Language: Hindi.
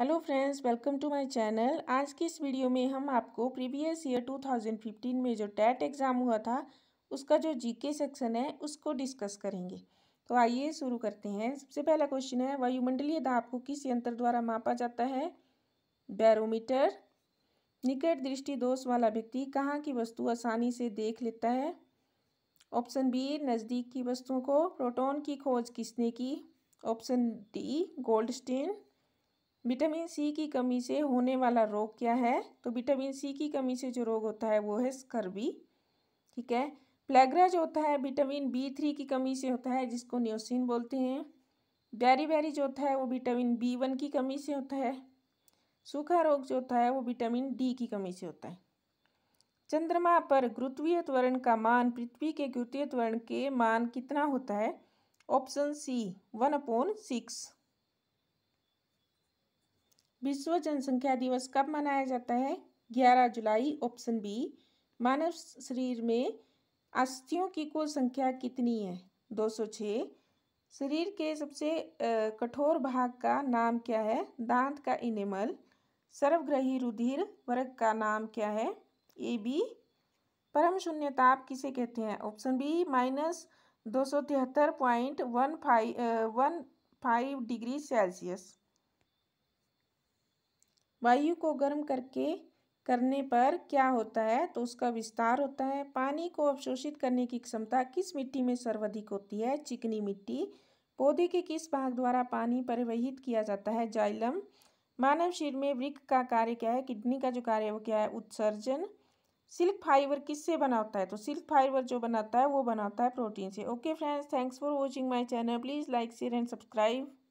hello friends welcome to my channel आज की इस वीडियो में हम आपको प्रीवियस ईयर 2015 में जो टेट एग्ज़ाम हुआ था उसका जो जीके सेक्शन है उसको डिस्कस करेंगे तो आइए शुरू करते हैं सबसे पहला क्वेश्चन है वायुमंडलीय दाब को किस यंत्र द्वारा मापा जाता है बैरोमीटर निकट दृष्टि दोष वाला व्यक्ति कहाँ की वस्तु आसानी से देख लेता है ऑप्शन बी नज़दीक की वस्तुओं को प्रोटोन की खोज किसने की option D gold vitamin C की कमी से होने वाला रोग क्या है तो विटामिन सी की कमी से जो रोग होता है वो है स्कर्वी ठीक है प्लेगरा जो होता है विटामिन बी थ्री की कमी से होता है जिसको न्योसिन बोलते हैं बैरी बैरी जो होता है वो विटामिन बी वन की कमी से होता है सूखा रोग जो होता है वो विटामिन डी की कमी से होता है चंद्रमा पर गुरुत्वीय त्वरण का मान पृथ्वी के गुरुत्वीय त्वरण के मान कितना होता है option C one upon six विश्व जनसंख्या दिवस कब मनाया जाता है 11 जुलाई ऑप्शन बी मानव शरीर में अस्थियों की कुल संख्या कितनी है 206 शरीर के सबसे कठोर भाग का नाम क्या है दांत का इनेमल सर्वग्रही रुधिर वर्ग का नाम क्या है ए बी परम शून्य ताप किसे कहते हैं ऑप्शन बी माइनस दो सौ तिहत्तर point one five one five degree Celsius वायु को गर्म करके करने पर क्या होता है तो उसका विस्तार होता है पानी को अवशोषित करने की क्षमता किस मिट्टी में सर्वाधिक होती है चिकनी मिट्टी पौधे के किस भाग द्वारा पानी परिवहित किया जाता है जाइलम मानव शरीर में वृक्क का कार्य क्या है किडनी का जो कार्य है वो क्या है उत्सर्जन सिल्क फाइबर किससे बना होता है तो सिल्क फाइबर जो बनाता है वो बनाता है प्रोटीन से okay friends thanks for watching my channel please like share and subscribe